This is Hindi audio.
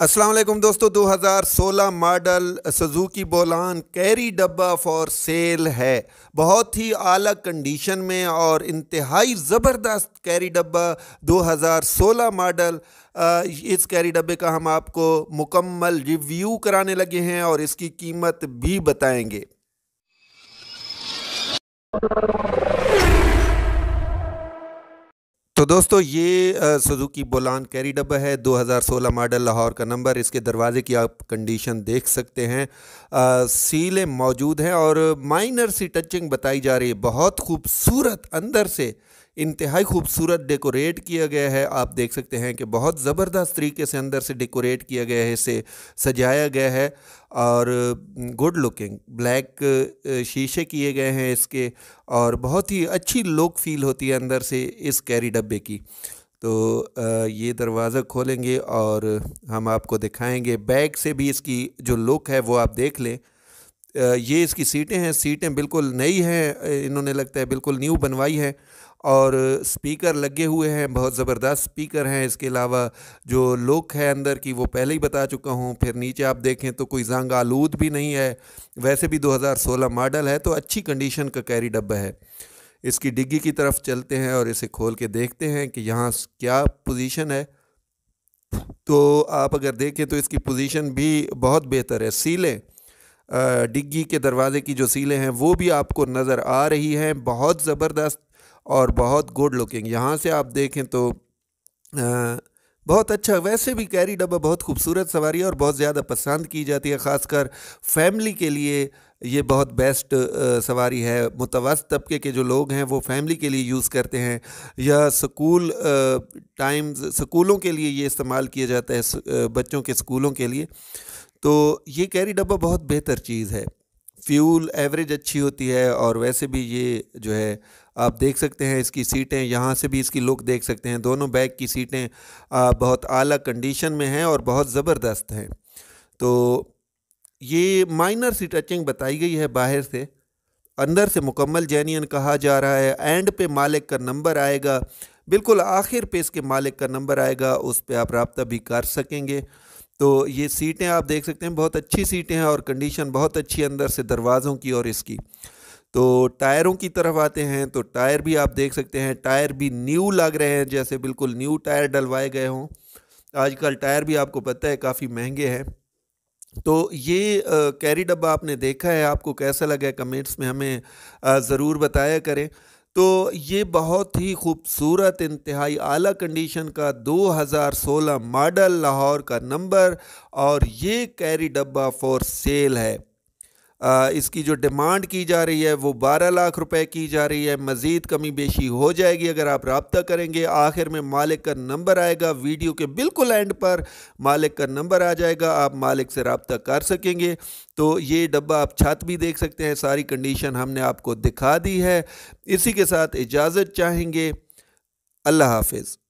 असलम दोस्तों 2016 मॉडल सुजुकी बोलान कैरी डब्बा फॉर सेल है बहुत ही आला कंडीशन में और इंतहाई ज़बरदस्त कैरी डब्बा 2016 मॉडल इस कैरी डब्बे का हम आपको मुकम्मल रिव्यू कराने लगे हैं और इसकी कीमत भी बताएंगे तो दोस्तों ये सुजुकी बोलान कैरी डब्बा है 2016 मॉडल लाहौर का नंबर इसके दरवाज़े की आप कंडीशन देख सकते हैं सीलें मौजूद हैं और माइनर सी टचिंग बताई जा रही है बहुत खूबसूरत अंदर से इंतहाई खूबसूरत डेकोरेट किया गया है आप देख सकते हैं कि बहुत ज़बरदस्त तरीके से अंदर से डेकोरेट किया गया है इसे सजाया गया है और गुड लुकिंग ब्लैक शीशे किए गए हैं इसके और बहुत ही अच्छी लुक फील होती है अंदर से इस कैरी डब्बे की तो ये दरवाज़ा खोलेंगे और हम आपको दिखाएंगे बैग से भी इसकी जो लुक है वो आप देख लें ये इसकी सीटें हैं सीटें बिल्कुल नई हैं इन्होंने लगता है बिल्कुल न्यू बनवाई है और स्पीकर लगे हुए हैं बहुत ज़बरदस्त स्पीकर हैं इसके अलावा जो लुक है अंदर की वो पहले ही बता चुका हूँ फिर नीचे आप देखें तो कोई जंग आलूद भी नहीं है वैसे भी 2016 मॉडल है तो अच्छी कंडीशन का कैरी डब्बा है इसकी डिग्गी की तरफ चलते हैं और इसे खोल के देखते हैं कि यहाँ क्या पोज़िशन है तो आप अगर देखें तो इसकी पोज़िशन भी बहुत बेहतर है सीलें डिग्गी के दरवाज़े की जो सीलें हैं वो भी आपको नज़र आ रही हैं बहुत ज़बरदस्त और बहुत गुड लुकिंग यहाँ से आप देखें तो आ, बहुत अच्छा वैसे भी कैरी डब्बा बहुत खूबसूरत सवारी है और बहुत ज़्यादा पसंद की जाती है ख़ासकर फैमिली के लिए ये बहुत बेस्ट सवारी है मुतवस तबके के जो लोग हैं वो फैमिली के लिए यूज़ करते हैं या स्कूल टाइम्स स्कूलों के लिए ये इस्तेमाल किया जाता है बच्चों के स्कूलों के लिए तो ये कैरी डब्बा बहुत बेहतर चीज़ है फ्यूल एवरेज अच्छी होती है और वैसे भी ये जो है आप देख सकते हैं इसकी सीटें यहाँ से भी इसकी लुक देख सकते हैं दोनों बैग की सीटें बहुत आला कंडीशन में हैं और बहुत ज़बरदस्त हैं तो ये माइनर सी टचिंग बताई गई है बाहर से अंदर से मुकम्मल जैनियन कहा जा रहा है एंड पे मालिक का नंबर आएगा बिल्कुल आखिर पे इसके मालिक का नंबर आएगा उस पर आप रबता भी कर सकेंगे तो ये सीटें आप देख सकते हैं बहुत अच्छी सीटें हैं और कंडीशन बहुत अच्छी अंदर से दरवाज़ों की और इसकी तो टायरों की तरफ आते हैं तो टायर भी आप देख सकते हैं टायर भी न्यू लग रहे हैं जैसे बिल्कुल न्यू टायर डलवाए गए हों आजकल टायर भी आपको पता है काफ़ी महंगे हैं तो ये कैरी डब्बा आपने देखा है आपको कैसा लगा कमेंट्स में हमें ज़रूर बताया करें तो ये बहुत ही खूबसूरत इंतहाई आला कंडीशन का 2016 मॉडल लाहौर का नंबर और ये कैरी डब्बा फॉर सेल है इसकी जो डिमांड की जा रही है वो बारह लाख रुपए की जा रही है मज़ीद कमी बेशी हो जाएगी अगर आप रबता करेंगे आखिर में मालिक का नंबर आएगा वीडियो के बिल्कुल एंड पर मालिक का नंबर आ जाएगा आप मालिक से रबता कर सकेंगे तो ये डब्बा आप छत भी देख सकते हैं सारी कंडीशन हमने आपको दिखा दी है इसी के साथ इजाज़त चाहेंगे अल्लाह हाफिज़